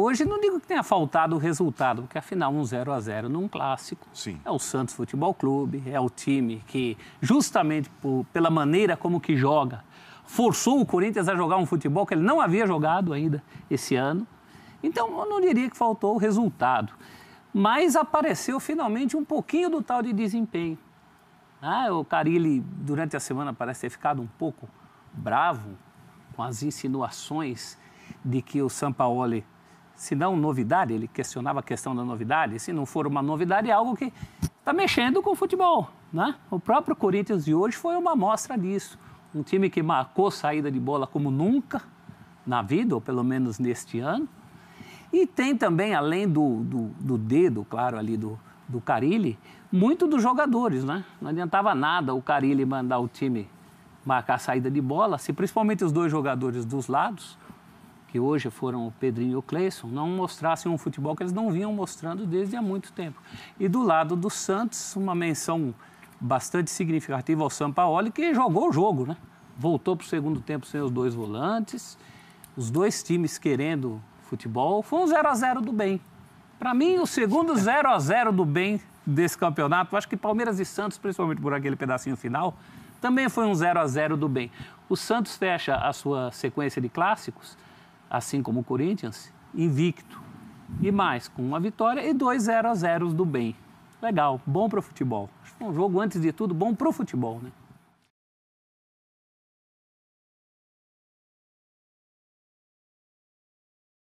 Hoje não digo que tenha faltado o resultado, porque afinal um 0 a 0 num clássico. Sim. É o Santos Futebol Clube, é o time que justamente por, pela maneira como que joga, forçou o Corinthians a jogar um futebol que ele não havia jogado ainda esse ano. Então, eu não diria que faltou o resultado, mas apareceu finalmente um pouquinho do tal de desempenho. Ah, o Carilli, durante a semana, parece ter ficado um pouco bravo com as insinuações de que o Sampaoli se não novidade, ele questionava a questão da novidade, se não for uma novidade, é algo que está mexendo com o futebol. Né? O próprio Corinthians de hoje foi uma amostra disso. Um time que marcou saída de bola como nunca na vida, ou pelo menos neste ano. E tem também, além do, do, do dedo, claro, ali do, do Carilli, muito dos jogadores, né? Não adiantava nada o Carilli mandar o time marcar a saída de bola, se principalmente os dois jogadores dos lados que hoje foram o Pedrinho e o Cleison, não mostrassem um futebol que eles não vinham mostrando desde há muito tempo. E do lado do Santos, uma menção bastante significativa ao Sampaoli, que jogou o jogo, né? Voltou para o segundo tempo sem os dois volantes, os dois times querendo futebol. Foi um 0 a 0 do bem. Para mim, o segundo 0 a 0 do bem desse campeonato, acho que Palmeiras e Santos, principalmente por aquele pedacinho final, também foi um 0 a 0 do bem. O Santos fecha a sua sequência de clássicos assim como o Corinthians, invicto. E mais, com uma vitória e dois 0 a 0 do bem. Legal, bom para o futebol. um jogo, antes de tudo, bom para o futebol, né?